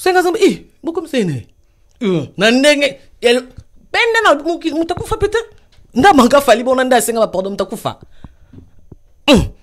sengaza i bokomisene na ndenge pende na mutakufa pete nda manga afali bona nda asenga bapardo mutakufa mm.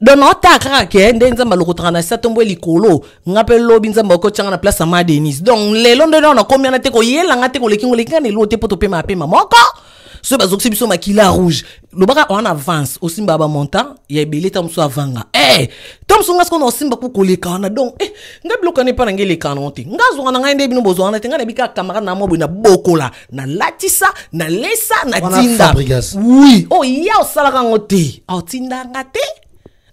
don naotaka kaka hein, ke nde nzambe alokotaka na esa likolo nga mpe lobi changa na place ya ma denis donc lelo nde nao nakomi ana te koyelanga te koleki ngolekinga na elo te mpo topema apema moko soki bazokisi biso makila rouge on avance bah, avanga Eh, tamso mosu eh, nga sikoyo na osimba ku koleka wana donc e nga biloko na ngai eleka wana na na na bika camarade na mwa na bokola na latisa na lesa na tinda oui oya oh, osalaka yango te aotindanga oh, te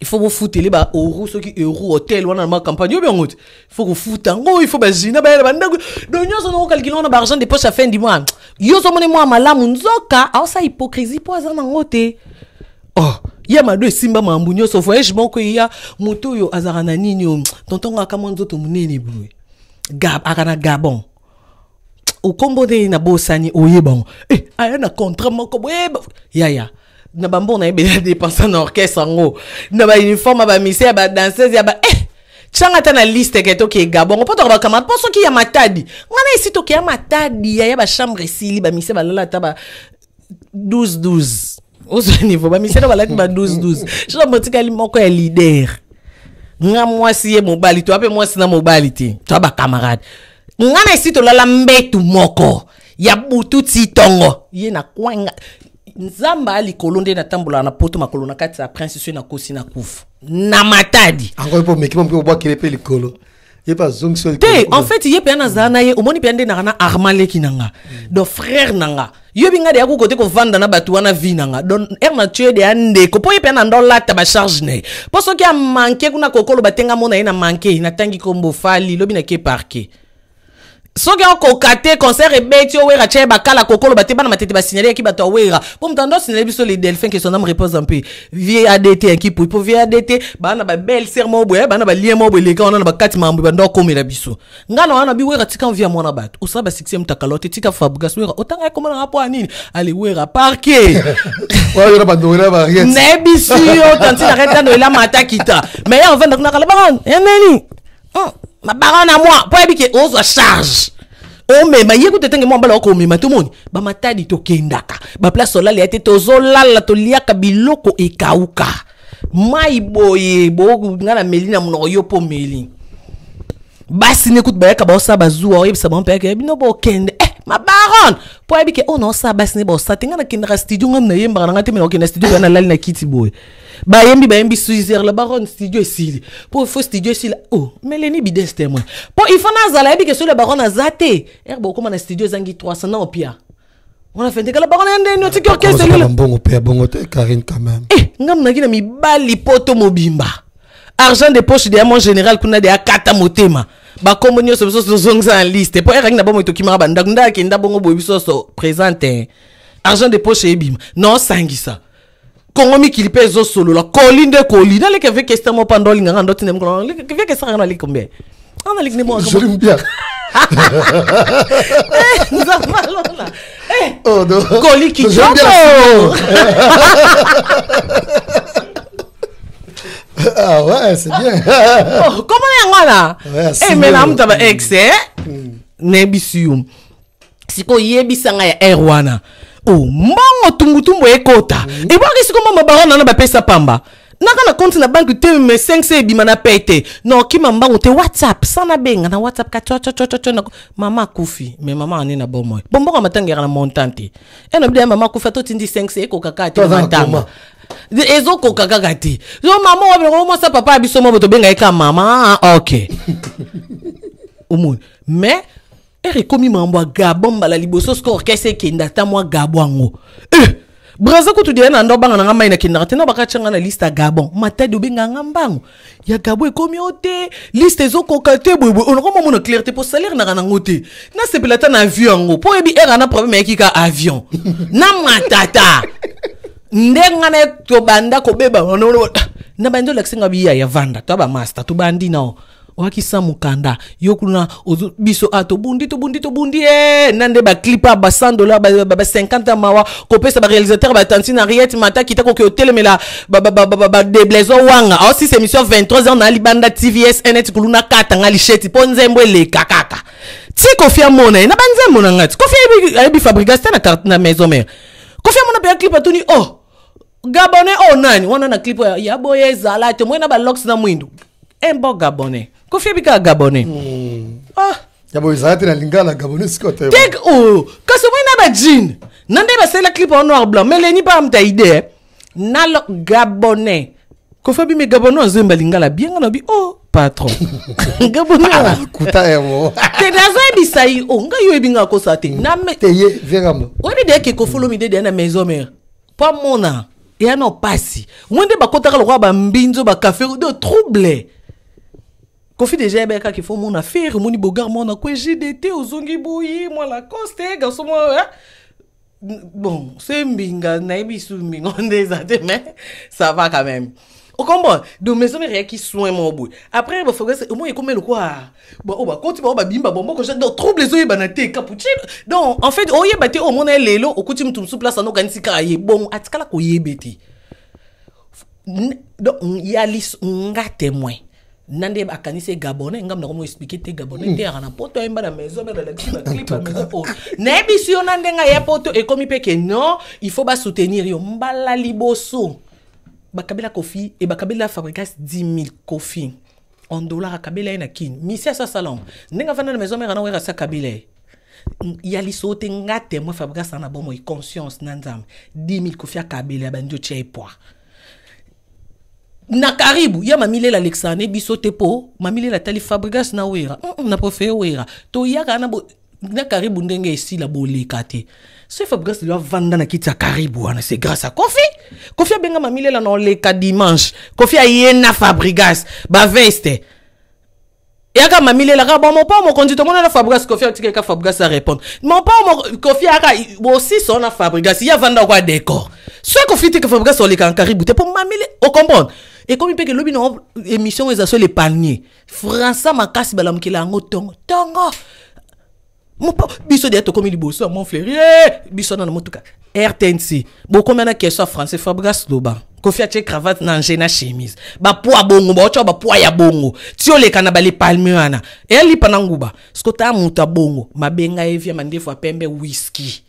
il faut bofutele baeuro soki euro hotel wana na ou bien campagne. il faut en gros il faut bazina bayela bandako don nyonso nango kalkile argent des de poche fin du mois yo mwa nzoka ah, ça hypocrisie pour oh simba ma mambu eh, voyage y a moto yo azarana nini a monnaie ni gab gabon combo de na contrat eh, na bambo na yebela dépensa en orchestre yango na uniforme ya bamisi ba danseuse ya ba eh tianga ata na liste yeke tokega bongo mpo toka bakamata mpo ki ya matadi ngana esi tokeya matadi yaya ba esili ba balala ata ba 12 ozwa niveau ba ata balati ba 12 tika li moko ya leader. nga mwasi ye mobali to ape mwasi na mobali te to a bacamarade nga na esi tolala mbetu moko ya butu ti tongo ye na kwanga nzambe a likolo nde natambolaka na poto makolo na kati ya prince so nakosi na kufa na matadi ango mpo omeki mpo obwakele mpe likolo ye mpe azongisi te en fait ye mpenza nazala na ye omoni mpenza nde naka na armand leki na nga don frère na nga yobi nga de akoki te kovanda na bato wana vi na nga don aire na tue de andeko mpo ye mpenza na ndo lata bacharge na ye mpo soki amanke kuna kokoloba te nga mona ye na manke natangi kombo fali lobi nake parke soki akoka te concert ebeti owera tya ye bakala kokoloba te bana matete ki bato awera mpo moto ando asinyale biso le que son sonam repose un peu vie ki yanki Pour vie vadt bana babele ser mo boye hein, bana lien mo boye eleka wana na bakati mambo bando akomela biso ngana wana bi wera tika mvia mwana bato osala basixie mutakala te tika fabrigas wera otanga ekomonanga hein, mpo anini ale wera parke nayebisi yo tantinaka etando elama mata kita me ye avandakuna kala baran Oh baronne à moi pour éviter ke se charge omema la kuta la la ba la omema tomoni bamatadi tokendaka la la toliya la toliaka biloko e mai boye la na la melina monoko yo mpo Basine, ba ba bazua e sa mpe bino kende eh Ma mabaron mpo ayebi ke oyo naosala basi ne bosa te ngai nakendaka studio ngai nayembaka na ngai te me studio na nalali na kiti yembi ba yembi suizer le baron studio sili oh, Pour fo studio sili o meleni bidens Pour mpo ifo nazala ayebi ke sur le baron aza er eh, ere bokóma na studio zangi 300 na opia wana fente kala baron ya ndeni otiki orchestre lelo bongo pe bongo te karine quand même eh n'a naki na mi poto mobimba argent de poche de mon général kuna de akata motema bakombo nyonso biso tozongisa na liste mpo erangi na bomo etokimaka bandako nde akenda bongo boye biso nyonso présente argent de poche ebima na osangisa kongo mikili mpe ezosolola koli nde koli naleke ve question moko mpanda olinganga ndo tinde mokolo ve question anga naleki combien anga naleki nde moajolimbiaka nzamba lola koli kichoko ah ouais, c'est bien. oh, comment là Eh, mais là, euh, mutaba mm. ex, eh? Mm. Nebisium. Siko yebisanga ya erwana. Oh, mbongo tumutumbo ekota. Mm. ebwaki siko mama baron nana bapesa pamba naka na compte na banque te me 5 ebima na pay Non, na okima mbango te whatsapp sa nabenga na whatsapp ka kacocococo na mama akufi me mama ane na bomoi bombongo amatangera na montant te e na bida ya mama akufi atotindi 5 ekokaka te matanga ezokoka kaka te o mama oyo abenga sa papa ya biso mobo tobenga ye ka mama ok omoni mais ere ekomi mambo gabon mbala liboso soki orkestre ekenda ata mwa gabo yango eh! braza kutu dia na ndo banga na nga mai na kindaka na bakati na liste ya gabon matadi obenga nga mbango ya gabon ekomi o te liste ezokoka te boyeboye onakomamona claire te pour salaire naka nango na nasepela ata na avion yango mpo oyebi ere ana probleme ayaki ka avion na matata to banda ko beba na la olakisinga biya ya vanda toya bamaster bandi nao Waki samukanda, yo kuna biso ato bundi to bundi to bundi eh nande ba 100 dollars ba ba 50 pesa mawa kopesa ba tantine ariete mata ba, ba, otelemela badeblezo wanga aosisa émission 23 heure na libanda tvs nt kuluna katanga lisheti mpo nzembo eleka kaka ti ko fia mona eh, na banzembo na ngai ti kofi ayebi eh, eh, fabricas te na maison mare kofi amona mpe ya clip atuni o oh, gabone onani oh, wana na clip yaboye ezala te mwena locks na mwindu embo gabone kofia bika gabonais mm. ah. ya ezala te na lingala gabonais ko te te o oh, kasi mwena bajine na nde basalela clip en noir blanc me leni mpaka mutu aide Gabonais, gabone kofia bime gabonais azemba lingala bien na bi oh. patron Gabonais. Ah, te naza bi oh, ye o ngai oyebi ngai akosala te follow eke kofolomi de na maison mais mpo amona pas eya na opasi omoi nde bakɔtaka lokola bambinzo bakafe de trouble kofi deja eh yabeyakaki fo mona fere omoni bogar mwana ko gdt ozongi boye mwa lacoste eh, garso mwa hein. bon se mbinga nayebi su mbingo nde eza te mais ça va quand même combat de maison mère qui soigne mon boye après bah, le quoi bafagrese omoi oh, ekomeli lokwa bakoti oh, bao babimba bomboko de trouble ezoyebana te capuchin. donc en fait oyeba oh, te omona ye lelo okuti mutu sous place ana okanisi kaka ye bongo atikala koyebe te donc ya on a témoin na nde akanisi bah, gabonais ngam na komo explike te gabonais te yaka na poto ayemba na maison mère alakisi na clip ya maison oyo nayebisi yo na ya poto e mpe peke non il faut bah, soutenir yo mbala liboso bakabela kofi e bakabela fabrikas 10 000 kofi en dollar akabela et nakin kini à sa salon. ndenge afanda na maison mare anawera asi akabela yali ben, ya lisolo te nga moi fabricas ana bomo e conscience na nzambe 10 000 kofi à ya ben otia ye poa na karibu ya bisote po mamile biso te mpo mamilela atali fabricas na wera mm, mm, na profe wera toyaka na karibu ndenge la boleka te ce of grâce lovanda na kiti ya karibu wana c'est grâce à kofi kofi abengama milela na leka dimanche kofi a yena fabrigas baveste yaka mamilela kaka bon mopa mokonzi tomonana fabrigas kofi atikaka fabrigas arépondre mopa kofi aussi bosiso na fabrigas a avanda oko décor soki kofi teke fabrigas oleka na karibu te pour mamile okomprendre ekomi mpeke lobi na émission oyo eza so lepanier français makasi balamukela yango tongo tongo biso de tokomi liboso ya monfleri biso na motuka rtnc Boko mena question ya français fabgas loba kofia atie cravate na nje na chemise bapoa bongo baotya bapoa ya bongo ti oleka na balepalme wana eyalipa na nguba moto ya bongo mabenga evia mandefu ya pembe whisky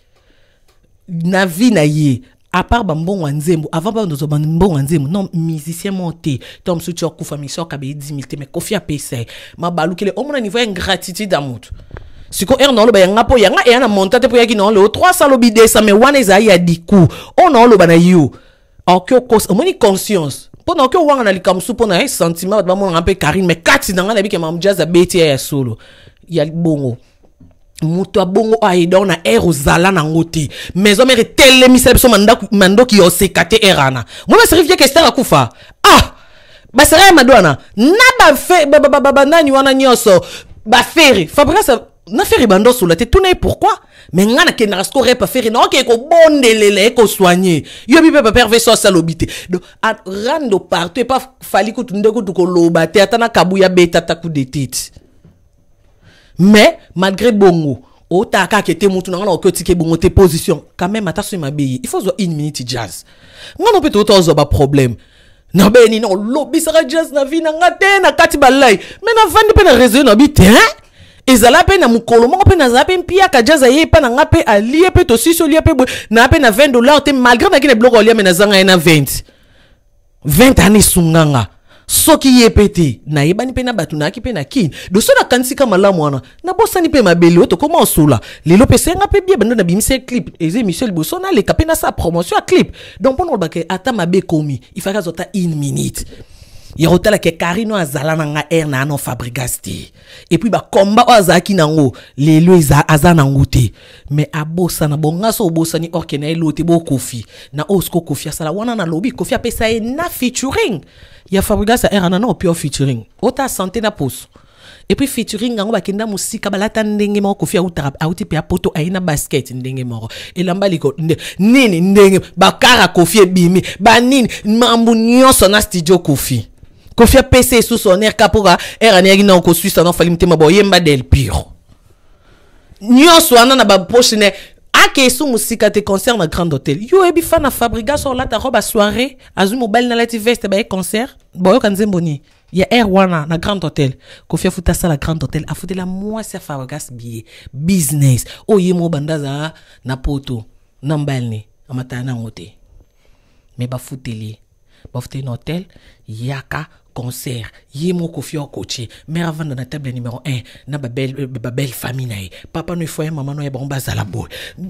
na vi na ye apart bambongo avant bandozwa bambongo nzembo non musicien monté tom to mosusu ti okufa 10000 mais kofia 10 ma te mai kofi niveau ingratitude d'amour sikoyo ere na ba yanga mpo yanga eya montate mpo yaki non oloba 300 alobi 200 me wana ezali ya dicour oh on na oloba na yo oke cause omoni conscience mpo na oke owanga na likamosu mpo na ye sentiment bato bamonanga mpe karine me kati na nga na bikema mojaz abeti ya ya solo ya libongo moto abongo aedor na aire ozala nango te maison mare etelemisela biso mandoki oseka te aire wana moi baseri vieke ester akufa ah baseri ya madwana na bafe nani wana ba feri, fabrice na ebandosola te tuna la tête me rep na lele ko soigner yo bi so sa lobité donc rando partout e pas fali kutu nde ko ata kabu ya beta de mais malgré bongo na na te position quand même ma il faut une minute jazz na mpe problème non lobby jazz na vina na na kati balai na na na bi te hein ezala pe na mukolo, moko na nazala pe mpiaka jaza ye epa na nga mpe alie mpe tosisi olia mpe boye na mpe na 20 dollar te malgré naki na biloko olia me naza ngai na 20 20 ane esunganga soki ye mpe te nayebani mpe na bato nayaki mpe na kini doso nakanisika malamu wana nabosani mpe mabele oyo tokóma osola lelo mpe senga mpe bie bando nabimisi ye clip eza émission liboso naleka mpe nasala promotion ya clip donc mpona olobake ata mabe ekomi ifaki azwa 1 minute Yero kotala ke karino a na nga aire na ano fabrigas te epuis bakomba oyo azalaki nango lelo aza à te me abosana bonga so obosani or ke na ye lo na osko kufia kofi asala wana lobby kofi apesa e na featuring ya fabrigas sa era anana opi pure featuring ota sante na Et puis featuring yango bakenda mosika balata ndenge mo kofi autaka auti mpe apoto aye na basket ndenge E lamba liko nde, nini ndenge bakara kofi bimi. banini mambu nyonso na studio kofi sous son air air air mpo air ere aneyaki na ma na mbadel motema yemba del piro so wana na bah, poche ne ake ah, musika te concert na grand hôtel yo ebi fan na la ta robe asoire azwi na nalati veste baye concert bo nzembo boni. ya air wana na grand hôtel fouta ça la grand hôtel afutela mwasi afabrigas bie business Oye oh, mo bandaza na poto na mbali amatala Mais ba me ba fouteli, na hôtel yaka concert ye moko fio coaché avant avanda na table numéro 1 na babelle famine. Euh, famille na ye papa no foyer mama no ye la bazala boye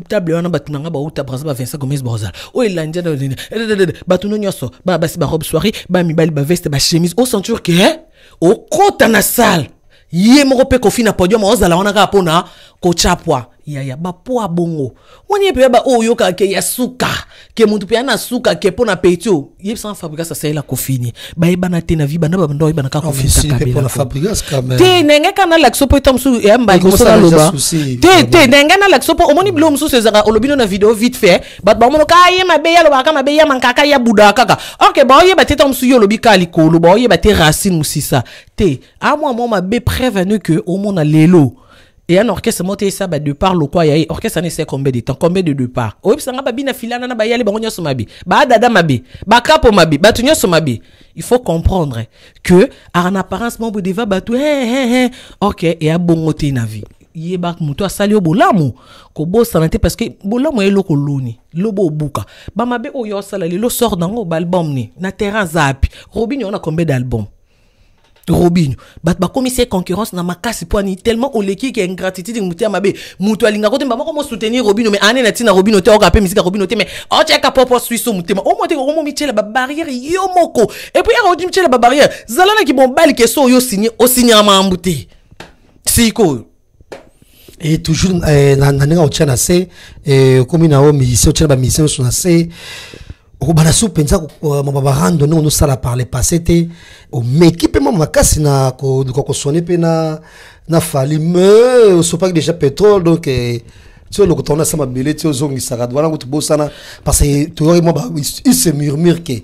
table wana bato nanga bauta braza ba vincent gomes bozala oyo de na bato no ba basi barobe soirée ba ba mi bah, veste ba chemise, o ceinture ke kota na salle ye moko pe kofi na podium ozala wana kaka ko chapwa yaya poa bongo wani ye ba oyo oh, oyokaka ke ya suka ke motu pe na suka ke po e na peti o yebisanga fabrikas asalela kofini bayebana te na vi banda babanda oyebana kaka kofinitakabelte ndenge po nalakiso e mpo eta mosusu ya lo ba e te te po o moni omoni biloko mosusu o olobino na video vite fait ba baomona ka ye ya lo ba ka ma mankaka ya man kaka orke baoyeba te ntango lobika ye olobi ka ba baoyeba te racine sa. te mo mwa be preve ane ke omona lelo et un orchestre monté ça bah de part le quoi y a orchestre ne sait combien de temps combien de deux parts oui oh, ça ba bina filana na ba yali ba nyoso somabi ba dada mabi ba kapo mabi ba tunyoso mabi il faut comprendre hein, que en apparence mon deva ba tout hein, hein hein hein OK et a bon côté na vie yeba moto asali yo bolamu kobosana te parce que bolamu ya eloko loni lobo obuka bamabe oyo oh, osala lelo sort nango balbom ni na terrain zapi Robin robini oyo na d'album robinyo bat ba ye concurrence na makasi poani tellement oleki ke ingratitude motia mabe alinga ko te bamoko soutenir Robine mais ané na ntina Robine te oyoka musique misika robino te mai otyaka oh, popo swiso motema omo te kokomo mitiela babarrière yo moko epuis yaka odi mitiela barrière zala bon bal ke so signé o osinyaka ma te Siko. et toujours eh, na ndenge otia na se okomi na o misien otiela bamisien sur na se okobanda su mpenza euh, maba barando ndenge ondosala par le passé te omeki mpe mwa makasi na ko kosone mpe na na fali me osopaki déjà pétrole donc euh, tu vois le tongo na sa mabele ti ozongisaka wana ngu bosana parce que toyoki bah, ils se murmure que.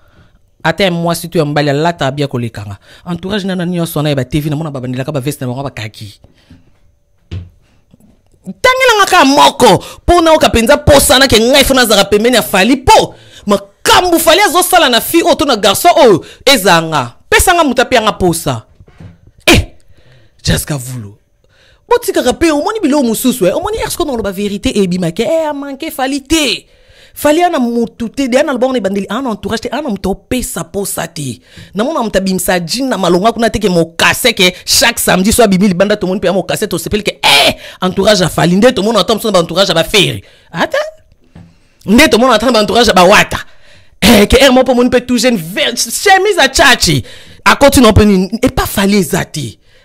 Atem mwasi to ya mobali abia kolekanga entourage nana nyonso sona ya batevi namona babandelaka baveste na bango bakaki ntangelanga ngaka moko mpo nayoka mpenza posa nake za fo nazalaka pembeni ya fali mpo makambo fali azosala na fi o to na garçon oyo ezanga pesanga moto nga posa Eh! jaska vulu botikaka mpe omoni biloko mosusu eh. omoni erceque naloba vérité verite eh, e eh, amanke fali te eh, fali ana motu te de ana lobango na ebandeli ana entourage sa ana moto opesa mposa te namona moto abimisa jine na malonga kuna teke mokase que chaque samedi tout le monde tomoni mon ya au tosepeli que eh entourage monde nde son entourage à na baentourage ya bafere ata le monde entend na entourage ya wata eh, ke que moko mpo moni mpe tout jeune chemise à chache à na en peine et fali fallait te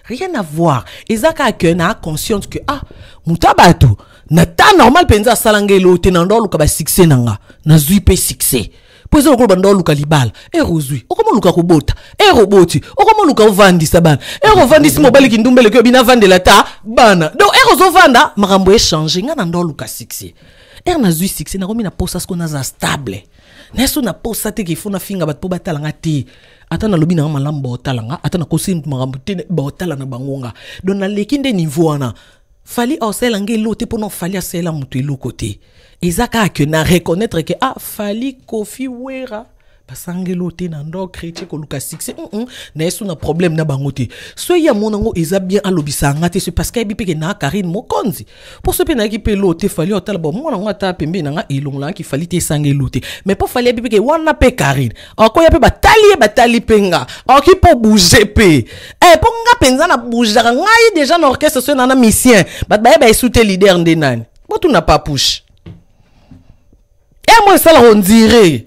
rien à voir eza kaka ke conscience que ah moto abato na ta normal penza sala nga elo te na ndoluka pe na nga pe mpe succès mpo eza lokola bandoluka libala ere eh, ozwi okomoluka kobota ere eh, okomo luka ovandisa bana ere eh, ovandisi mobali kindumbeleki oyo bina vandela ta bana donc ere ozovanda makambo echange ngai na ndoluka succès ere na zui nakomi na posa sikoyo naza stable nayeso na posa te ifo nafinga bato mpo batalanga te ata nalobi nanga malamu atana ata nakosi makambo te baotala na bangonga na niveau wana fali osela eloko pour pona fali asela moto eloko te na reconnaître ke ah fali kofi wera basangeli o te na ndor chrétien koluka succès mm, mm na ye so na problème na bangote te so ye ngo eza bien alobisa yanga te so parce que ayebi ke na karine mokonzi mpo so mpe nayaki mpe lo te fali otala bo mwana yango ata pembeni na nga elongola fali te sange te mais mpo fali ayebi mpe ke wana mpe karine akoya mpe batali ye batali mpe nga penga. mpo bouge mpe e eh, mpo nga mpenza na ngai déjà na orchestre so na na misien bato bayeba esu te lider nde nani mpo tuna papushe e eh, mo esalaka ondire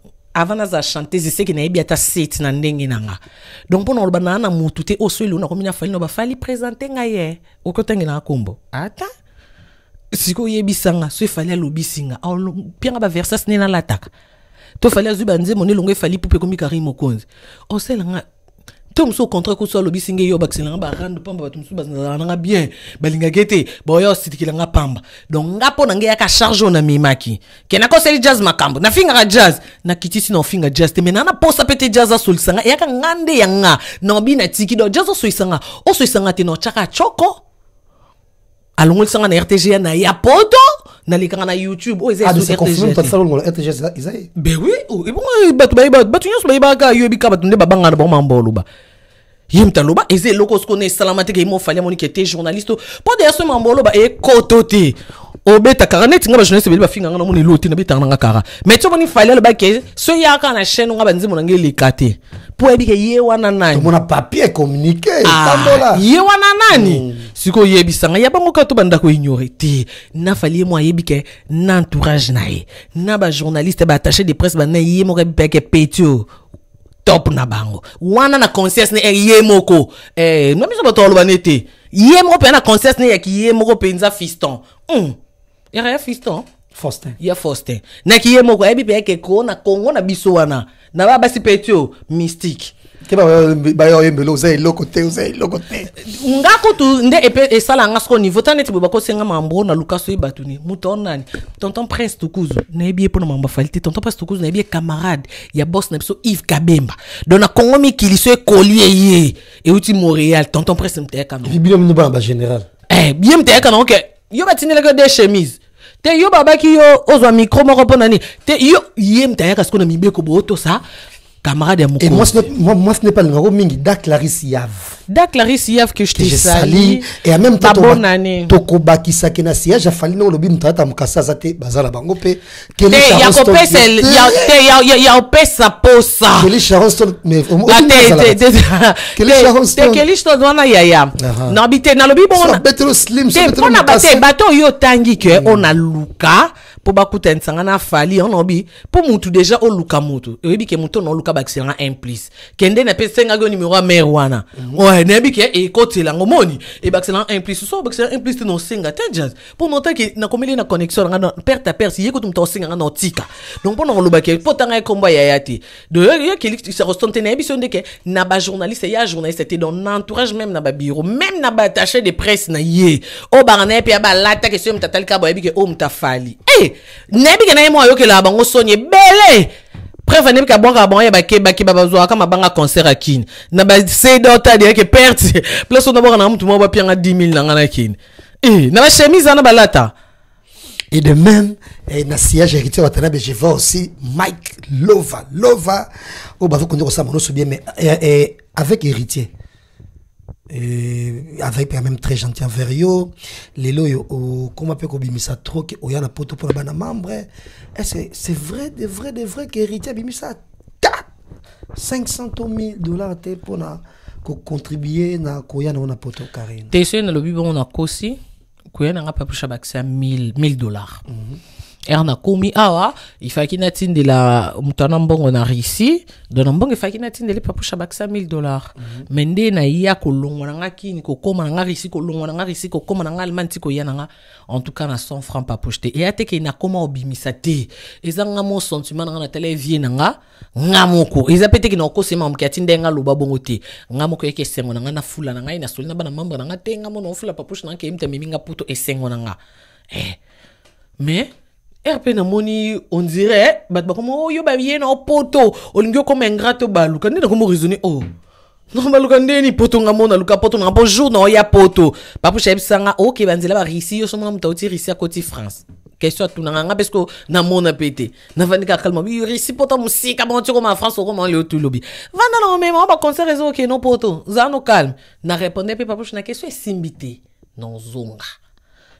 avant naza chanteuse eseke nayebi ata set na ndenge na nga donc mpo na oloba naa na motu te oso eloo nakomi na fali na bafali présente ngai ye okotangela nga nkombo ata sikoy oyebisanga so efali alobisinga mpianga baversase nde nalataka to fali azwi banzembo nde elongo efali pupe ekomi kari mokonzi osela nga to mosusu au contraire kusu alobisi ngai yo bakiselanga barande pamba bato mosusu bazala nanga bien balinga balingaki ete boya ositikelanga pamba donc nga mpo na ngai yaka charge oyo namemaki ke nakoseli jazz makambo na nafingaka jazz na kitisi na finga jazz te me na na posa mpe te jazz asolisa nga eyaka nga nde yanga naobi natiki do jazz osoyisa o osoyisa nga te na otyaka coko alongolisanga na rtg na ya poto nalekaka na youtube o oyo eza be oui oh, ebongo euh, bato bayeba bato nyonso bayebaka yo ebika bato nde babangana bango mamboloba ye taloba, eze eza eloko salamate na esalama te ke ye mofali amoniki ete journaliste mpo deya so mambo oloba e obeta kaka neti nga bajournaliste ebele bafinganga namona elo te nabetaka kara kaka moni ti le ba ke so yaka na chaîne nga banzembo na nga eleka te mpo ayebike ye wana mona papier communiqué ye wana nani sikoyo oyebisanga ya bango kaka banda ko ignore te na fali ye mo ke na entourage na ba na bajournaliste de presse bana ye mo ayebi peyake top na bango wana na conscience ne e ye moko eh, na biso bato baloba ne te ye moko mpenza na conscience ne yaki ye moko mpenza fiston mm. yaka ya fiston Faustin. ya faustin na yaki ye moko ayebi mpe yeke ko na kongo na biso wana na baa basi mpe ti o mystique te bayoyembe oza eloko te oza eloko te nga kutu nde epe esala yanga soko niveau ta neti boye bakosenga mambo na luka so ye bato ne moto onani tonton prince tukuzu nayebi ye mpona mambo afali te tonton prince tukuzu nayebi ye camarade ya bos na biso yves kabemba don na kongo mikili so ekoli eye euti montréal tonton prince muteyaka no bino mino bana bagénéral ye muteyaka nango ke yo batindelaki yo de chemise te yo babaki yo ozwa micro moko mpo na te yo ye muteyaka siko na mibeko boye otosa et, moi, ce n'est pas le numéro mingi da Clarisse Yav Clarisse Yav que je t'ai sali et en même temps bonne année tokobakisa ke na siège a fallu lobi mtata mukasa za te bazala bango pe que les ya kopesa ya te ya ya opesa posa que mais au que les charleston que na ya ya na na lobi bon na slim yo tangi que hmm. on a luka mpo bakuta nsanga na fali ono obi mpo mutu deja oluka mutu oyebi ke mutu onoluka bakiselanga implice kendene mpe esengaki yo numero ya mare wana nayebi ke ekotelango moni ebakiselanga implice so bakiselanga implice te na osenga te jaz mpo notaki nakomeli na connexion nanga perte a perse ye kutu mutu osenganga na otika donc mpo eh, eh, na kolobaki mpo tanga ekombo ya yaya te yokelisakoson te nayebi so ndeke na bajournaliste ya journaliste te dans entourage même na bureau même na attaché de presse na ye oyo oh, banga na ye mpe ya balataki soyo mutu atalika boyebi ke oyo oh, mutu afali e eh! te nayebike na ye moko ayokelaka bango soni ebele preuve bake abwaka bango ye bakebakeba bazwaka mabanga concert kin. na basedotadi yeke perte place ona bwaka na mutu moko bapianga 10 000 na ngai na kini eh, na bachemise balata Et de même, et eh, na siège héritier watanabe, je vois aussi Mike Lova. Lova, au bateau qu'on dit ça, mais eh, avec héritier avec même très gentil envers eux lelo oh, comment peut ça trop que oya oh, la poto pour bana membre eh? Eh, c'est c'est vrai de vrai de vrai que héritier bimisa 500 000 dollars te pour na contribuer na koya on a poto carré TC na lobi bon na aussi koya na nga pu pour 1000 1000 dollars mm -hmm. Erna Kumi awa efaki natindela moto wana mbongo na russie do na mbongo efaki natindela epapusha bakisa 1000 dollar mhm. me nde naya kolongwa na nga kini kokóma na nga russie kolongwa na nga russie kokoma na nga allemagne ti koya na nga en tout cas na 100 franc papushe te eya ke obimisa eza nga sentiment na nga na tala evie na nga nga moko eza mpe teke na okosema moke ati nde nga aloba bongo te nga moko yeke esengo na nga na fula na ngai bana na nga te nga mo na ofula papushe na nga keyembi nga puto esengo na eh mais rp namoni on dirait oh yo ba baye oh. non poto on comme olingi okoma quand baluka comme raisonner oh, o no baluka ndeni poto ngambo luka poto na ngambo jour y a poto ok ayebisanga oke ba barisi yo somonga mta auti risi côté france question atunanga nga n'a namona mpe na navandi kaka calme, bi risi poto mosika bango comme en france okoma leo tout lobi vanda na omema o raison ok non poto zala no calme na répondre mpe papush na question esimbi non zonga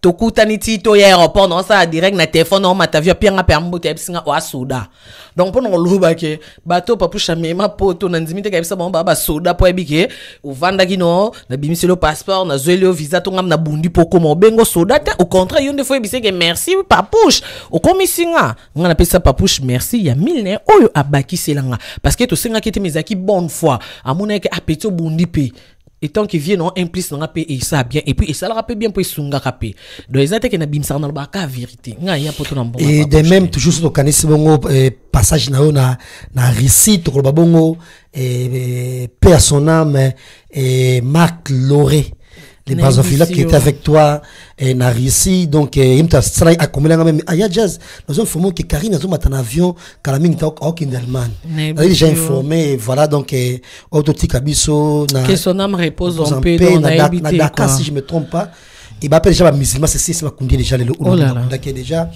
tokutani ti to ya aéroport na direct na telefone na omatavio apianga mpe ya asuda soda donc mpo bah, na kolobake bato papa mema po poto na ndimi te kayebisa bango soda basoda mpo ayebi ke ovandaki no nabimiseli le passeport nazweli le visa tonga na bundi po komo, bengo soda te au contraire yonde nde fo que merci au komisinga, nga pisa papouche merci ya milne oyo abakiselanga parce ke tosengaki te mezalaki bonne fois ke apeto bundi pe et tant qu'ils viennent on implique dans et ils savent bien et puis et ça leur bien pour sunga capé donc ils attaquent na bimsar na baka vérité nga ya poto na mbongo et de même toujours sur kanisi bongo eh, passage na na na récit ko bongo et eh, eh, personne âme et Marc Loré les basophiles qui étaient avec toi et eh, oh, n'a réussi donc il me tastrai à combien même à Yajaz nous avons formé que Karine nous avons en avion Kalamine Taok au Kinderman J'ai informé voilà donc eh, autotique abisso que son âme repose en paix Dans la Dakar si je me trompe pas il m'appelle bah, déjà bah, musulman c'est c'est ma déjà le oh déjà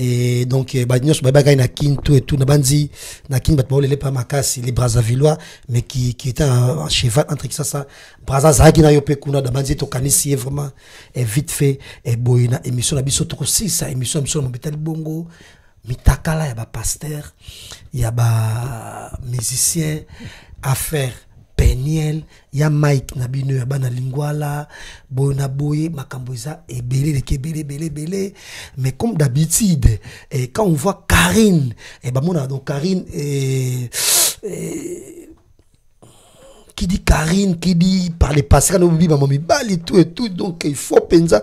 et donc eh, bah nyonso bayebaka ye na kine tout et tout na banzi na kine bato baolele mpa makasi les brazzavillois mais qui, qui était un cheval entre ça braza qui na yo mpe na banzi to kanisi vraiment est eh, vite fait eboye eh, na émission na biso tokosilisa hein, émission na biso na mobetali bongo mitakala ya pasteur ya à affaire y ya mike na bino ya bana lingwala il y a makambo eza ebele a ebele ebele mais comme d'habitude Et eh, quand on voit karine eh, bah, donc karine eh, eh, qui dit karine qui dit par les c'est na obibi mibali tout et tout donc il faut penser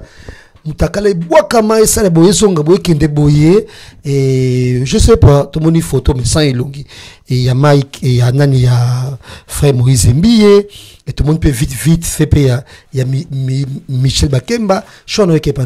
sais pas, tout boye songa boye ekende boye e, je sais pas tomoni photo il y e, ya mike e, ya nani ya frère moïse le monde peut vite vite il ya michel bakemba shona oyekepa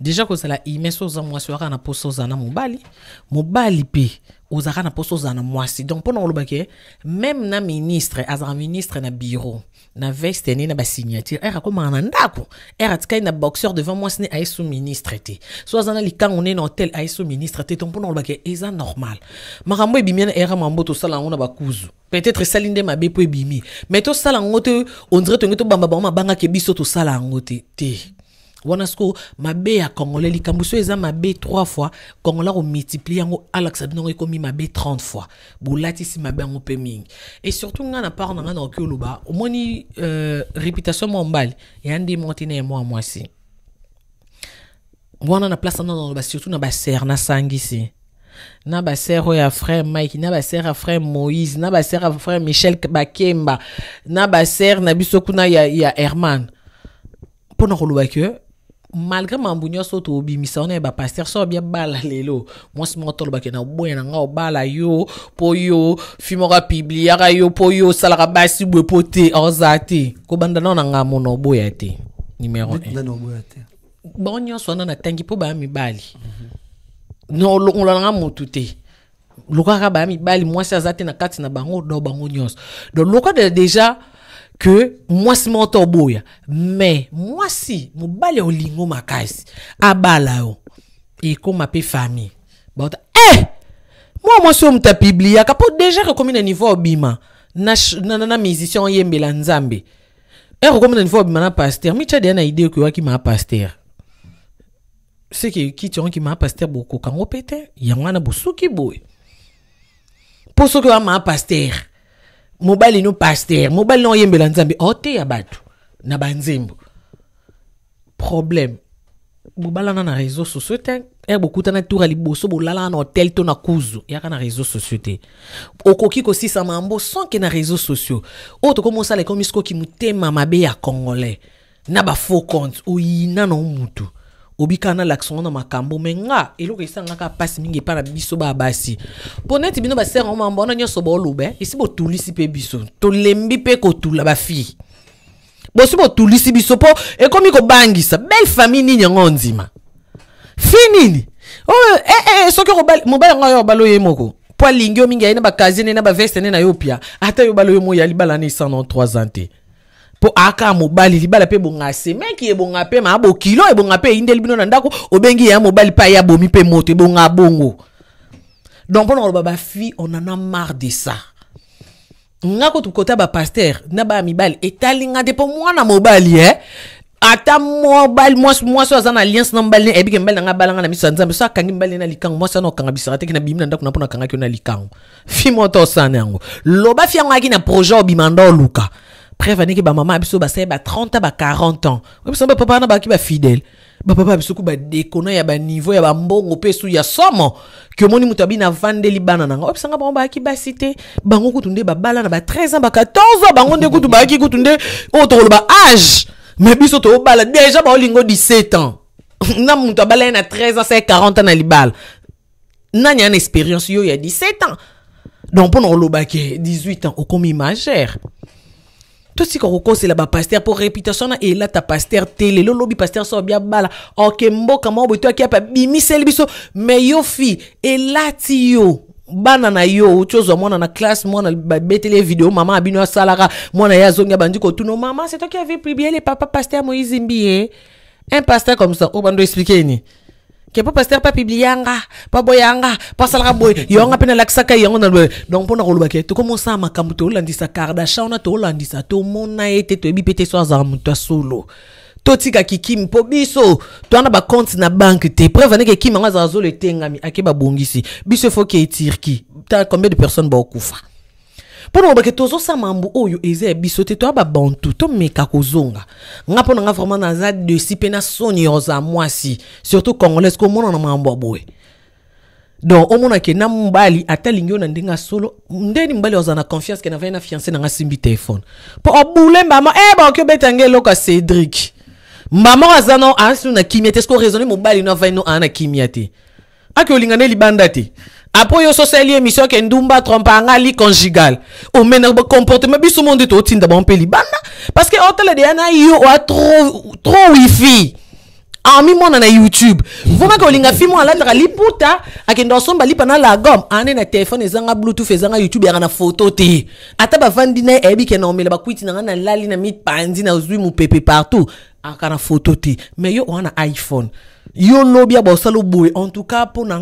deja kozala imes zama mwasi aux na mon zana mon bali pi aux ozalaka na aux ozala na si donc le olobake même na ministre azalaka ministre na bureau na veste ne na basignature ere akomaka na ndako ere na boxeur devant mwasi ne aye so ministre te so aza na likango ne ministre te donc mpona olobake normal makambo ebimi na ere moto sala on a bakuzu peut-être esali pour mabe mais tout mai tosala yango te ondire tonge tobamba bango mabangaki biso tout yango te te wana sikoyo mabe ya congolais likambo so eza mabe trois fois congolais komultiplie yango alakisa bino yango mabe 30 fois bolatisi mabe yango mpe et surtout ngai na part na nakoki oloba omoni euh, réputation mwa ya nde moko na ya mwa mwasi wana na place na nasangisi na frère mike na basere ya frère moïse na basere ya frère michel na basere na biso kuna ya, ya herman malgré pas so to obimisa wana paster so bien bala lelo mwasi moko tolobaki na na yo mpo yo fi pibli, yo po yo osalaka basi boye en te oza te kobanda mon na ngai ba oboya te numero 1 bango nyonso wana natangi mpo baya na na bango do déjà que moi si mon boya mais moi si mon au lingo ma case abala balao oh, et comme ma famille bon eh moi moi si on t'a publié kapo déjà recommandé combien niveau bima na na na musicien yembela nzambe eh recommandé de niveau bima na pasteur mi as na idée que qui ma pasteur c'est qui qui tu qui ma pasteur beaucoup kango pété bousou qui boue pour ce que ma pasteur mobali no pasteur mobali no nzambi nzambe ya bato na banzembo problème bobalana na réseau sociaux te ere eh, bokutana tour ya liboso bolalana na hotel to na kuzu yaka na réseau sociaux te okoki kosisama sans ke na réseau sociaux oyo tokomosala ekomi sikoki motema mabe ya congolais na bafaux compte oyina na omutu no obikana laksona lakisa na makambo me nga eloko esangaka passe mingi epai na biso basi mpo neti bino basere ngo so wana nyonso boloba eh? esi tulisi pe biso tolembi mpe kotula bafille bosi botulisi biso ekomi kobangisa belle famille ni yango Fini. Oh nini oyo ee soki bal yango oyo obali moko mpo lingio mingi na ba na ba veste na yo ata yo balo oyo ya libala ans Po aka mobali libala mpe bonga semeki e bonga pe ma abokilo ebonga mpe eyindeli bino ndako obengi ya mobali mpe aye abomi mpe moto e bongo donc mpona koloba fi on en a marre de ça nga tukota ba pasteur na mibali etali nga te mpo mwana mobali eh? ata mobali mwasi oyo aza na alliance na mobali ayebike mobali nanga balanga na miso so akangi mobali na likang, mwasi wana okanga bisaka teke na bimi ndako na pona akangaki yo na fi moto yango loba fi yango akina projet luka que aniki maman biso basali ba 30 ba 40 ans biso bapapa wana bazalaki bafidèle bapapa biso ku badekona ya baniveau ya bambongo mpe esu ya somo ke omoni moto abi navandeli bana na ngo opisanga bango bayaki basi cité. bango kutu nde babala na ba 13 bah, bah, bah, ans ba 14 ans bango nde kutu bayaki kutu nde oyo tokoloba âge. Mais biso déjà ba lingo 17 ans na moto abala na 13 ans sa 40 ans na libala Na ana expérience yo ya 17 ans donc mpo na kolobaki 18 ans comme majeur la se pasteur pour réputation na elata paster te lelo olobi paster so abia bala ok mboka moko boye toyaki apa so biso me yo fi et yo bana na yo chose moi mwana na classe mwana babeteli video mama abino asalaka mwana ye azongi tout nos mama c'est toi qui avait publié les papa pasteur moïse mbi ye hein. un pasteur comme ça oyo expliquer ni pas pas paster pa biblianga pas boyanga pas salaka boy yonga mpe nalakisaka ye yango na donc mpona koloba ke tokomosala makambo tolandisa kardasha wana tolandisa tomona to te toyebi été te so azala moto To solo kim biso ba na banque te preuve aneke kim yango ake biso ta combien de personne baokufa mpona tozo sa mambo oyo eza ya biso te toya babantu tomeka kozonga nga mpo na nga de si pena si pena soni yoza mwasi surtout congolaise mona na mambo ya Don omona omonake na mbali ata alingi oyo na ndenge solo ndeni mbali ozala na confiance ke navai na fiance nanga asimbi telefone mpo obule mbama e eh, ke beta ngelo ka cédrik mbama oyo na asino na kimia te no avai na kimia ake olinga na e libanda te apo yo so sali ke ndumba trompa nga li conjugal o mena ba comportement biso monde to tinda ba mpeli banda parce que hôtel de yana yo a trop trop wifi ami mwana na youtube vomaka olinga fi li alandaka liputa akende li lipa la lagom ane na telefone ezanga bluetooth ezanga youtube yaka na foto te ata bah, vandi na ye ayebi ke na omela bakwiti na nga na lali na mipanzi nazwi mopepe partout aka ah, na foto te Me yo wana na iphone yo bia ya en tout cas pour na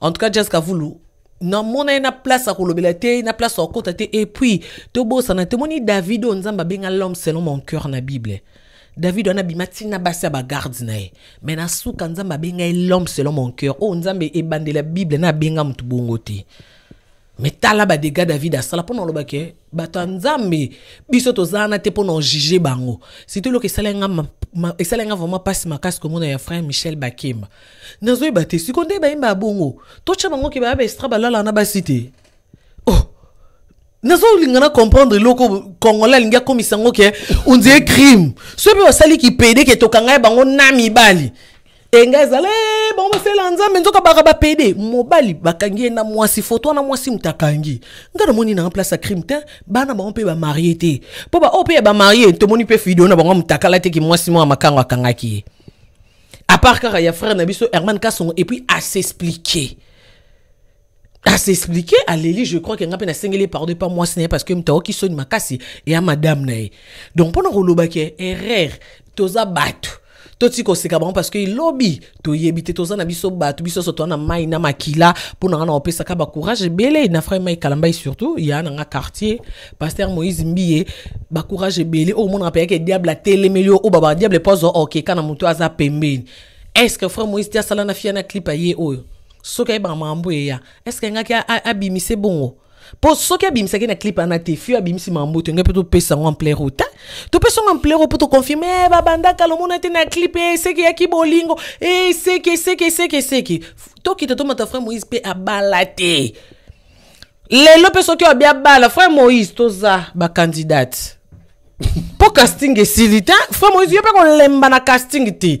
en tout cas jas voulu namona na place akolobela te na place Tobo te na te moni david on nzamba benga l'homme selon mon cœur na bible david on bi basa basi ya mais na ye na l'homme selon mon cœur e nzambe la bible na benga motu metala tala badega david asala mpo na oloba ke bato ya biso toza wana te mpo na ojuge bango surtout eloko esala yanga vraimen mpasi komona ya frère michel Bakim. na bah, te siko nde bayemba ya bongo totya bango ki ba baestra balala wana basi te oh nazolinga na comprendre eloko congolais alingi akomisa yango ke ondie crime so mpe basaliki pede ke tokanga ye bango na mibali enga ezala bango bafelela nzambe nzoka baka bapede mobali bakangi na mwasi foto wana mwasi moto akangi nga namoni na place ya crime te bana bango mpe bamarie te mpo baoyo oh, mpe ya bamarie tomoni mpe video na bango motakala teke mwasi moko ya makango akangaki ye apart kaka ya frère na biso herman kasongo epuis asexplike à Lélie, je crois kenga mpe nasengeli par epa mwasi na parce que moto ma soni et à madame na pendant donc mpona kolobaki erreur toza bato il bango que elobi toyebi te toza na biso bato biso so na mai na makila mpo na na opesaka bacourage ebele na frère mai surtout ya na quartier pasteur moïse mbie, bacourage ebele monde omonaka mpe que diable atelemeli oyo oh, baba diable pozo okeka aza pembeni est ce que frère moïse ti ce na fiana clip aye oyo soki ayebaka est ce que abimise bongo mpo soki abimisaaki na clip wana hein? te fi abimisi mambo te sa mpe topesa yango To pe te topesa yango ampleur o mpo toconfirme e babandaka lomona te na clip e eseki eyaki bolingo e eseki To ki te tokita ta frère moïse pe abala Le lelo mpe soki obi abala frère moïse toza candidate, mpo casting esili te frère moïse yo mpe kolemba na casting te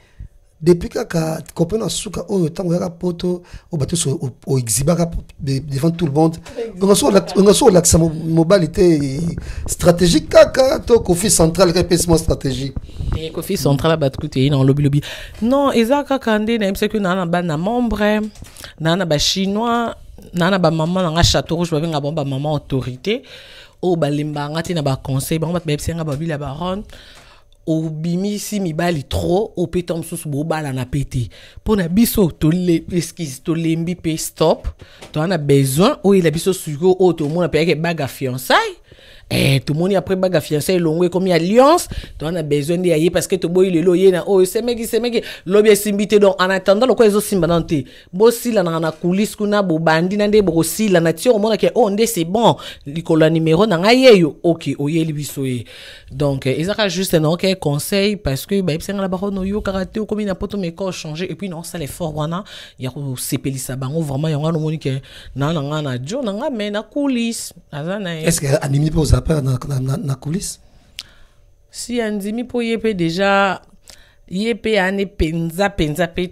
depuis kaka que suka oyo ntango oyaka poto oyo bato oexhibaka devant tout le monde onga so olakisa mobali te stratégie kaka central ka stratégique. mwa stratégie kofi central bato kutu eyei non eza kaka nde naa na bana membre naa nanga chateau rouge babenga bango bamama autorité oyo oh, nga na obimisi mibali tro opeta sous bobalana pe pour na biso eskise tolembi mpe stop en na besoin oyela biso suko oyo tomona a yake baga fiançaille eh, tout le monde après baga fiancé longue comme il y a alliance toi on a besoin d'y aller parce que tout le monde est loyé na oh c'est mec c'est mec l'obi est simbité donc en attendant le quoi ils ont simbanté bossi la na na coulisse qu'on a beau bandi na des bossi la nature au monde que oh ndé c'est bon l'icola numéro na ngaye yo ok oyé oh, libisoé donc eh, ils ont juste un ok conseil parce que ben ils sont là bas on yo karaté ou oh, comme il n'a pas tout mes corps changer et puis non ça les fort wana il y a au oh, cpli vraiment il y a un monde qui na na na jo na na mais na coulisse est-ce que animé pour ça dans la coulisse Si dit, pour pour mpe déjà ye mpe penza, penza penza mpe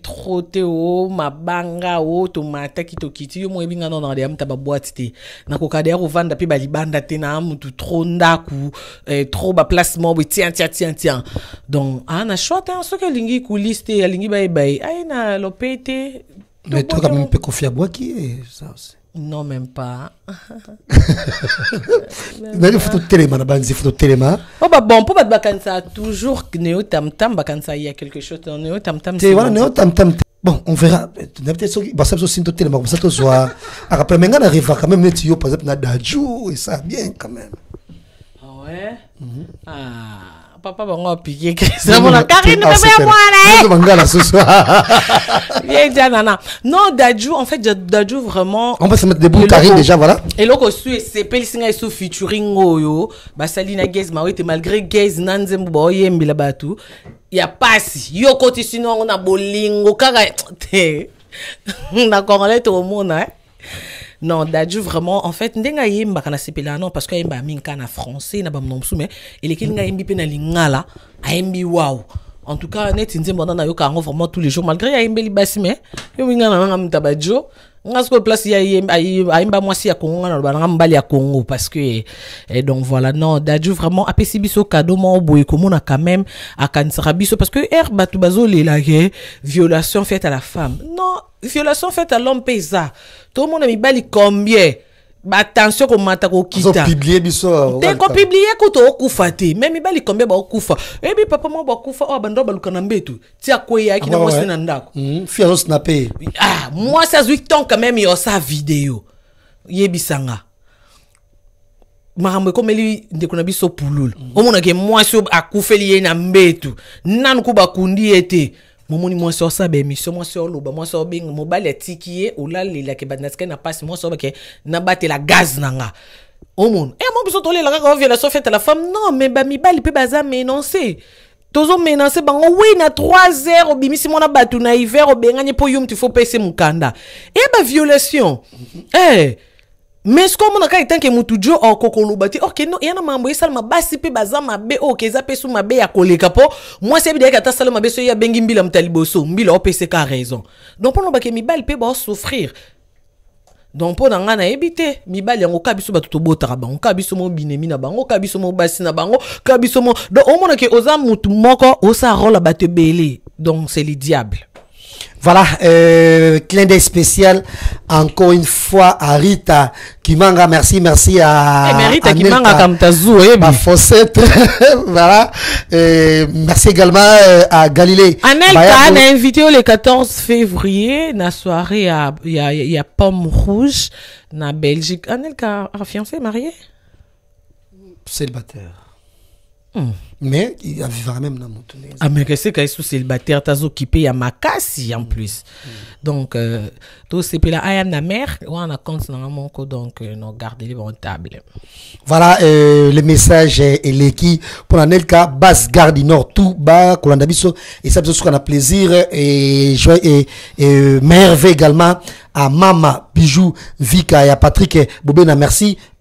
oh, ma banga, o oh, mabanga o tomataki tokiti yo moko yebi nga taba adeya t babwati te nakoka deya kovanda mpe balibanda te na mutu tro trop eh, placement trop mobo tian tiens tiens tiens donc ah na shoi hein, te lingi alingi kulise te alingi bye ye aye na l'opé, t'es. mais toi quand même à kofi qui est, ça aussi non, même pas. Il faut téléma, il faut Oh bah bon, pour toujours Néo Tam Tam, il y a quelque chose dans Tam Bon, on verra. ça aussi tout comme ça, tout soit. Après, on arrive quand même, tu par exemple, et ça, bien quand même. Ah ouais? Mhm. Ah papa bango apikie krisamona karine bebe là mwana eh! bien dia nana non dadju en fait dadju vraiment on va se mettre debout karine déjà voilà et osu esepelisi ngai futuringo featuring oyo basali na gaze mawe ete malgré gaze na nzembo baoyembela bato ya si. yo kotisini On a bolingo kaka te na monde eh! hein non d'ailleurs, vraiment en fait yimba kana sepela non parce que yimba mingi na français na bamona mosusu mais il lingala ayembi wow en tout cas net nzembo wana nayoka ngo vraiment tous les jours malgré ayembeli basi mais yo ngana na tabajo nga place place ayemba mwasi ya kongo nga na bana nanga ya kongo parce que eh, donc voilà non dadieu vraiment apesi biso kado comme on a quand même akanisaka biso parce que r bato bazolela ke violation faite à la femme non violation faite à l'homme monde a mis bali, combien attention komata kokitapiblie biso te kopiblie kuta okufa te me mibali kombe baokufa oyebi eh papa moko bakufa oyo oh, bando baluka na mbetu ti qui na ah, mwasi na ndako na hmm, azosnape ah moi ça ton quand même sa vidéo. yosa video yebisanga makambo ekomeli ndeko na biso pululu hmm. omonake mwasi oyo akufeli ye na mbetu nanu ku bakundi kundi te momoni mwasi osaba mobile mwasi tikié eh, ou la mobali atiki ye olalelaka ebandinasika na mpasi na bate la gaz na nga omona eyamo eh, biso tolela la violation fete la femme non me bamibali pe baza menonce tozomenase bango wina na 3 heures obimisi si mon na hiver obengani yum yum tu fo pese mokanda eh, ba violation mais sika omona kaka etanke motu jo okokoloba te ok no a mambo makambo esalama basi mpe baza be ok ke eza ma so mabe ya kapo moi c'est bien que ta ma bengi mbila ya liboso mbila opeseka oh, raison donc mi bake pe ba souffrir donc mpo na ngai nayebi mi bal yango ka biso bato tobotaka bango ka biso mo binemi na bango ka biso mo basi na bango kabiso mo donc moko osa rola bate bato donc c'est le diable voilà, euh, clin d'œil spécial encore une fois à Rita Kimanga. Merci, merci à, eh ma eh fossette. voilà. Euh, merci également euh, à Galilée. Anelka, on a invité le 14 février, la soirée à, il y a, y a Pomme Rouge, na Belgique. Anelka, a fiancé, marié? Célibataire. Mais Ah mais avivaka même na moto ameke c'est ye sous célibataire occupé à ma casse en mm. plus Donc mm. donc euh, mère aya na on a compte normalement co donc euh, on garde les voilà euh, le message euh, pour la nelka base tout nord tout bakolanda biso et ça suka un plaisir et plaisir Et merve également à mama bijou vika à patrick bobena merci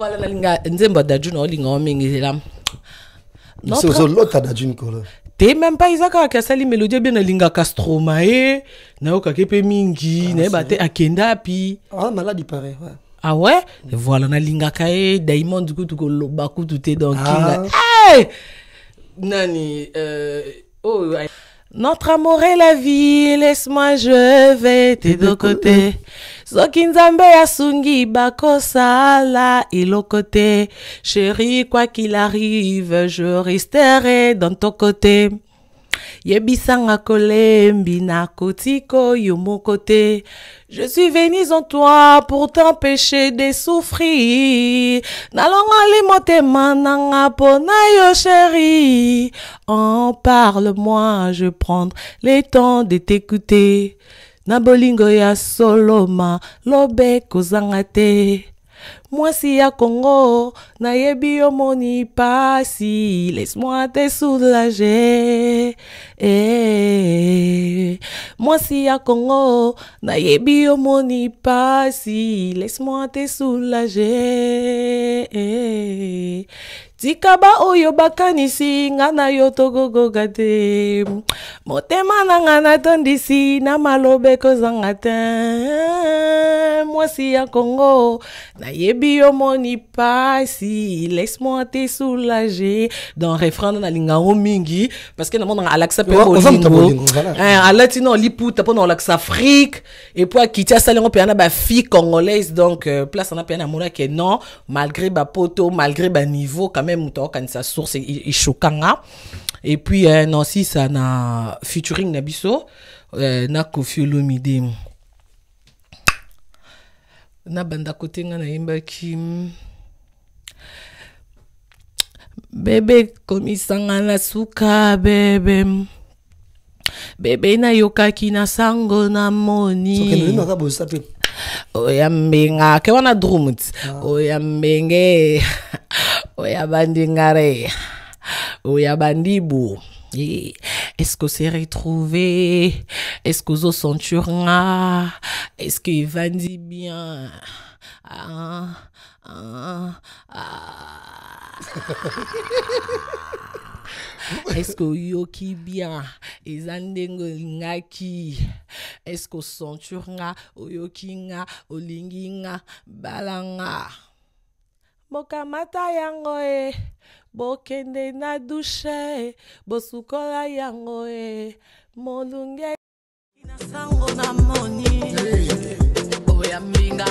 voilà linga nzemba vala linga nzembo adaju na olinga lota d'adjun ko la te même pas eza kaka asali melodi linga nalingaka mahe ye nayokaki mpe mingi ah, nayeba te akenda api ah, maladi pare ouais. ah ouais mm. voilà linga ye diamond kutu koloba kutu te donc ah. hey! Eh! nani euh, oh, notre amour est la vie, laisse-moi, je vais tes deux côtés. Zokinzambe asungi bakosala aux chéri quoi qu'il arrive je resterai dans ton côté Yebisanga kolembi na kotiko yo Je suis venue en toi pour t'empêcher de souffrir. N'allons limote mananga yo chérie. En parle-moi, je prends le temps de t'écouter. Na bolingo ya soloma, lobe kozanga mwasi ya kongo nayebi omoni pasi lesmoi te soulage eh. mwasi ya kongo nayebi omoni pasi lesmoi te soulage eh. tikaba oyo bakanisi nga na yo tokokoka te motema na nga natondisi na malobe ekozanga te mwasi ya kongo nayebi yo moni pasi laisse-moi te soulager dans refrain na linga mingi parce que namonanga alakisa mpe bolingo eh, alati puta oliputa mpona olakisa afrique et puis akiti asali yango na yana bafille congolaise donc euh, place ana mpe qui amonaki non malgré bapoto malgré baniveau kame quand sa source choquant hein. et puis euh, non na ça na futuring euh, na biso na banda côté na imba kim baby comme bebe komisanga na bébé bebe bebe baby na sango na moni oyambinga ke wana drumut ah. bandingare oyabandibu est-ce que c'est retrouvé est-ce que zo centurna est-ce qu'il e Vandi bien ah, ah, estce oyoki bien eza ndenge olingaki estce osenture nga oyoki nga olingi nga bala nga bokamata yango e bokende na dushe e, bosukola yango e molunge na sango na moni oya minga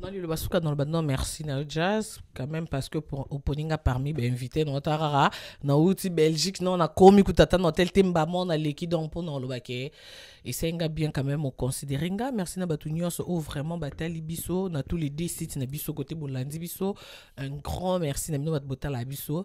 dans le basuka dans le non merci na jazz quand même parce que pour à parmi ben invité non tarara na outi Belgique non na komi kutata na tel temba mon na leki donc pour non le baké et senga bien quand même on considérer merci na batu nyonso oh vraiment batali biso na tous les 10 sites na biso côté bolandi biso un grand merci na mino bat botala biso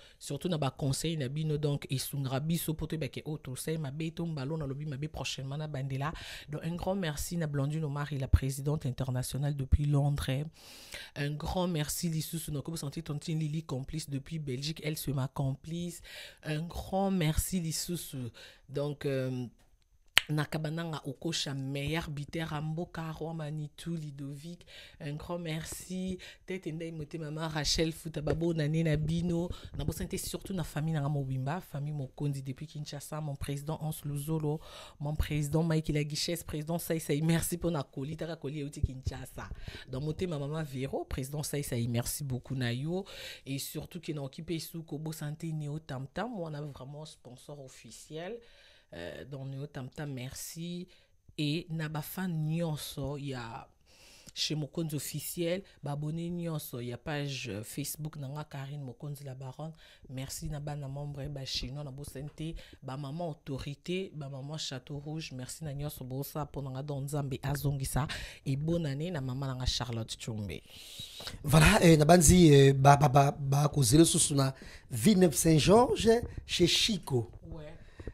surtout le conseil na bino donc esungra biso to mbalo ma prochainement bandela donc un grand merci na blandine et la présidente internationale depuis londres un grand merci vous vous sentez, Lily, complice depuis belgique elle se ma complice un grand merci donc euh, Nakabananga Okocha, meilleur arbitre, à Mboka, Manitou, Lidovic, un grand merci. Tete Ndai Mote maman Rachel Futababo, nané Nabino, Nabo Santé, surtout na famille Naramobimba, famille Mokondi depuis Kinshasa, mon président Hans Luzolo, mon président Mike Laguichesse, président Saïsaï, merci pour na colis, Tara colis outi Kinshasa. Dans Mote maman Vero, président Saïsaï, merci beaucoup Nayo, et surtout qui n'a occupé sous Kobo Santé Néo Tam Tam, on a vraiment sponsor officiel eh, doneo tamta merci et n'abafan il y ya chez Mokonzi officiel babone nyonso ya page euh, facebook nanga karine mokonzi la baronne merci na bana membre chinois na santé ba maman autorité maman château rouge merci na nyonso bosa mpo na don nzambe azongisa ebonani na maman na charlotte Chombe voilà eh, Nabanzi banzi euh, ba, ba, ba, lisusu na villeneuve saint georges chez chico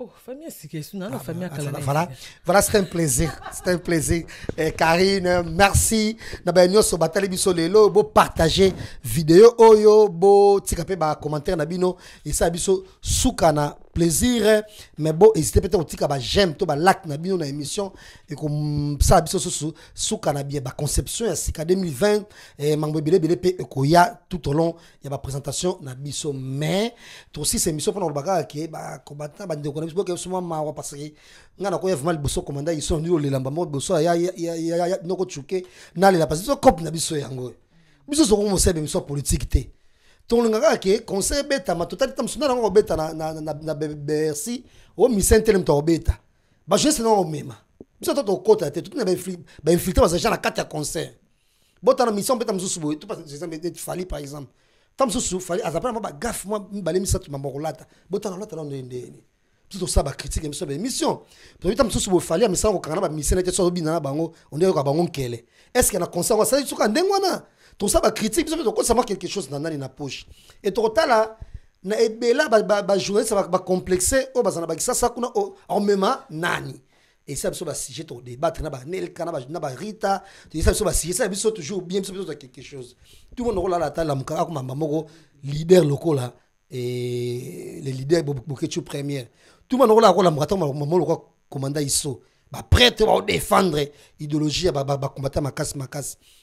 Oh, famille non, ah, famille bah, voilà, voilà, voilà c'était un plaisir. c'était un plaisir. Eh, Karine, merci. Nabanyo so batali biso lelo bo partager vidéo oyo oh, bo tikape ba commentaire na bino isa biso sukana plaisir mais bon hésitez peut-être au tika ba j'aime toi ba like na bino na émission et comme ça biso sous sous kana bah ba conception c'est sika 2020 et mambo bile bile pe koya tout au long a ma présentation na biso mais toi aussi c'est émission pendant le bagage qui ba combattant ba de na biso ce souvent ma wa parce que nga na ko vraiment biso commanda ils sont nuls les lamba mo biso ya ya ya noko chuke na le la parce que cop na biso yango biso so ko mo sebe biso politique te tolingaka ke conseil ebetama totali ta mosunda nango kobeta na bercy o misai telemi tokobeta bajeunesse nango komema biso to tokota te totuna bainfiltre bazaja na kati ya concert bota na mission beta mosusu boye fali par exemple ta mosusu fali aza mpena mwa bagafe mwa mibale misato mambo kolata bota na olata nao ndendeni biso tosala bacritique biso bémission tobita mosusu bofali ya misala kokanga na bamisie na te so tobinda na bango ondeyoka bango nkele estce na concert yango asali suka ndenge wana tout ça va critique donc ça quelque chose dans la poche et là, na ebela ba ba, ba journée ça va ba complexer on oh, bazana ba ça ça kuna oh, en même nani et ça biso ba sujet to débattre na ba nel kana ba na ba rita tu ça biso ba sujet ça biso toujours bien biso biso quelque chose tout le monde oh là la tala mka ko mama moko leader local là et les leaders boketu première tout le monde là ko la mka mama lokola commandant iso ba prêtre ba défendre eh, idéologie ba ba combattre ma ma casse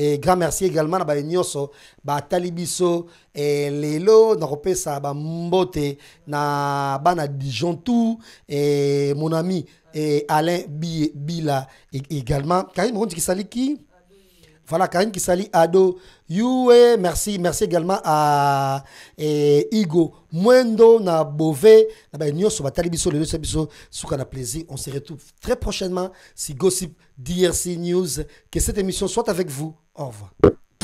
et grand merci également à Niosso, à Talibiso, et lelo à Mbote, na bana dijon tout et mon ami et alain bila également karim qui kisali qui voilà, qui Kisali Ado, Yue, merci, merci également à Igo Mwendo, na Bové, na ba nyo so plaisir. On se retrouve très prochainement si Gossip DRC News. Que cette émission soit avec vous. Au revoir.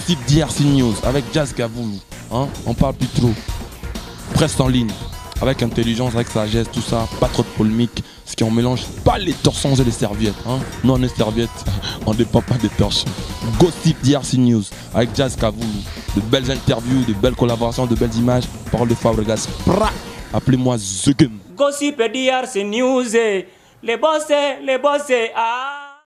Type News avec Jazz Gavoulou. Hein On parle plus trop. Presse en ligne. Avec intelligence, avec sagesse, tout ça, pas trop de polémique. Ce qui en mélange pas les torsons et les serviettes. Hein Nous on est serviettes, on dépend pas des torchons. Gossip DRC News avec Jazz Kavoulou. De belles interviews, de belles collaborations, de belles images. Parole de Fabregas. Appelez-moi Zugum. Gossip et DRC News. Les bossés, les bossés. Ah